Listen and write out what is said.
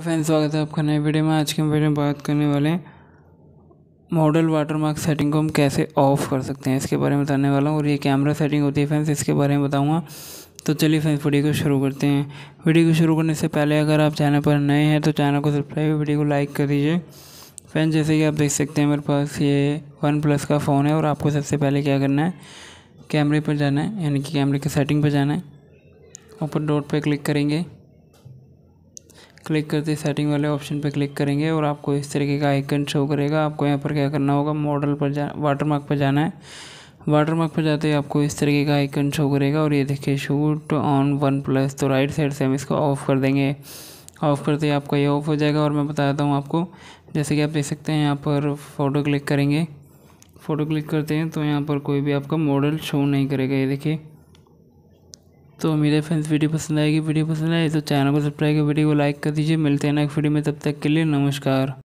तो फ्रेंड्स स्वागत है आपका नए वीडियो में आज के वीडियो में बात करने वाले हैं मॉडल वाटरमार्क सेटिंग को हम कैसे ऑफ़ कर सकते हैं इसके बारे में बताने वाला हूँ और ये कैमरा सेटिंग होती है फ्रेंड्स इसके बारे में बताऊँगा तो चलिए फ्रेंड्स वीडियो को शुरू करते हैं वीडियो को शुरू करने से पहले अगर आप चैनल पर नए हैं तो चैनल को सब्सक्राइब वीडियो को लाइक कर दीजिए फ्रेंड्स जैसे कि आप देख सकते हैं मेरे पास ये वन प्लस का फ़ोन है और आपको सबसे पहले क्या करना है कैमरे पर जाना है यानी कि कैमरे के सेटिंग पर जाना है ऊपर डॉट पर क्लिक करेंगे क्लिक करते सेटिंग वाले ऑप्शन पर क्लिक करेंगे और आपको इस तरीके का आइकन शो करेगा आपको यहाँ पर क्या करना होगा मॉडल पर जा वाटरमार्क पर जाना है वाटरमार्क पर जाते ही आपको इस तरीके का आइकन शो करेगा और ये देखिए शूट ऑन वन प्लस तो राइट साइड से हम इसको ऑफ कर देंगे ऑफ़ करते ही आपका ये ऑफ हो जाएगा और मैं बताता हूँ आपको जैसे कि आप देख सकते हैं यहाँ पर फ़ोटो क्लिक करेंगे फ़ोटो क्लिक करते हैं तो यहाँ पर कोई भी आपका मॉडल शो नहीं करेगा ये देखिए तो मेरे फ्रेंड्स वीडियो पसंद आएगी वीडियो पसंद आए तो चैनल को सब्सक्राइब कर वीडियो को लाइक कर दीजिए मिलते हैं नेक्स्ट वीडियो में तब तक के लिए नमस्कार